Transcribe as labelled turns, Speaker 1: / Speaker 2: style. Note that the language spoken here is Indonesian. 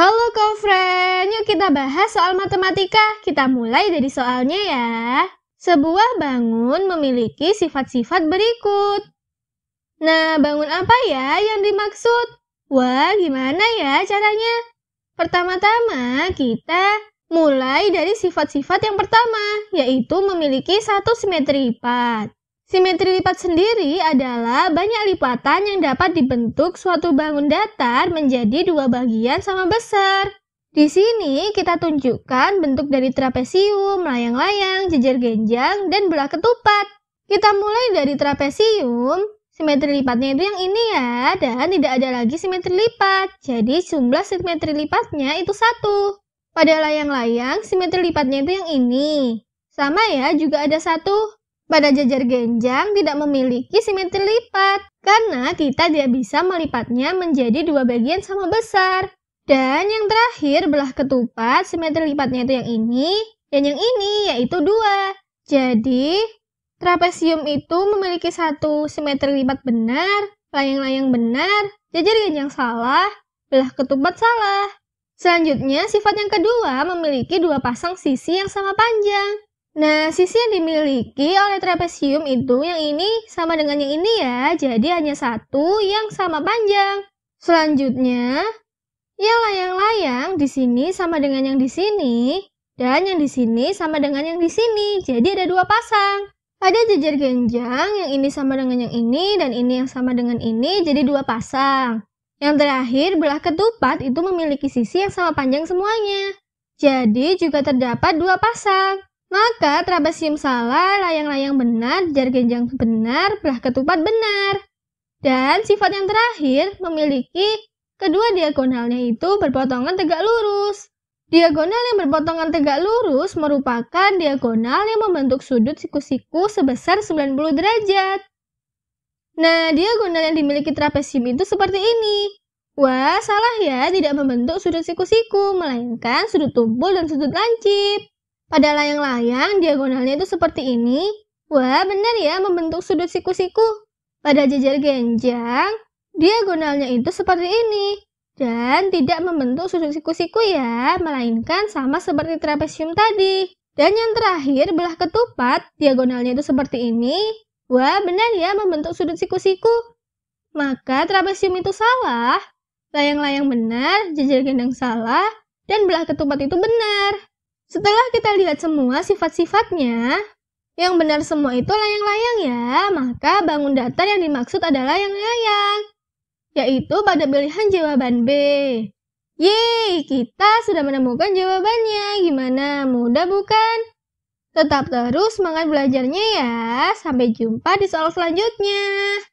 Speaker 1: Halo kau friend yuk kita bahas soal matematika. Kita mulai dari soalnya ya. Sebuah bangun memiliki sifat-sifat berikut. Nah, bangun apa ya yang dimaksud? Wah, gimana ya caranya? Pertama-tama, kita mulai dari sifat-sifat yang pertama, yaitu memiliki satu simetri lipat. Simetri lipat sendiri adalah banyak lipatan yang dapat dibentuk suatu bangun datar menjadi dua bagian sama besar. Di sini kita tunjukkan bentuk dari trapesium, layang-layang, jejer genjang, dan belah ketupat. Kita mulai dari trapesium, simetri lipatnya itu yang ini ya, dan tidak ada lagi simetri lipat. Jadi jumlah simetri lipatnya itu satu. Pada layang-layang, simetri lipatnya itu yang ini. Sama ya, juga ada satu. Pada jajar genjang tidak memiliki simetri lipat, karena kita tidak bisa melipatnya menjadi dua bagian sama besar. Dan yang terakhir, belah ketupat, simetri lipatnya itu yang ini, dan yang ini, yaitu dua. Jadi, trapesium itu memiliki satu simetri lipat benar, layang-layang benar, jajar genjang salah, belah ketupat salah. Selanjutnya, sifat yang kedua memiliki dua pasang sisi yang sama panjang. Nah, sisi yang dimiliki oleh trapesium itu yang ini sama dengan yang ini ya, jadi hanya satu yang sama panjang. Selanjutnya, yang layang-layang di sini sama dengan yang di sini, dan yang di sini sama dengan yang di sini, jadi ada dua pasang. Ada jejer genjang, yang ini sama dengan yang ini, dan ini yang sama dengan ini, jadi dua pasang. Yang terakhir, belah ketupat itu memiliki sisi yang sama panjang semuanya. Jadi juga terdapat dua pasang. Maka terabas salah, layang-layang benar, jar genjang benar, belah ketupat benar. Dan sifat yang terakhir memiliki kedua diagonalnya itu berpotongan tegak lurus. Diagonal yang berpotongan tegak lurus merupakan diagonal yang membentuk sudut siku-siku sebesar 90 derajat. Nah, diagonal yang dimiliki trapesium itu seperti ini. Wah, salah ya, tidak membentuk sudut siku-siku, melainkan sudut tumpul dan sudut lancip. Pada layang-layang, diagonalnya itu seperti ini. Wah, benar ya membentuk sudut siku-siku. Pada jejer genjang, diagonalnya itu seperti ini. Dan tidak membentuk sudut siku-siku ya, melainkan sama seperti trapesium tadi. Dan yang terakhir, belah ketupat, diagonalnya itu seperti ini. Wah, benar ya membentuk sudut siku-siku. Maka trapesium itu salah, layang-layang benar, jejer gendang salah, dan belah ketupat itu benar. Setelah kita lihat semua sifat-sifatnya, yang benar semua itu layang-layang ya, maka bangun datar yang dimaksud adalah yang layang, yaitu pada pilihan jawaban B. Yeay, kita sudah menemukan jawabannya. Gimana? Mudah bukan? Tetap terus semangat belajarnya ya. Sampai jumpa di soal selanjutnya.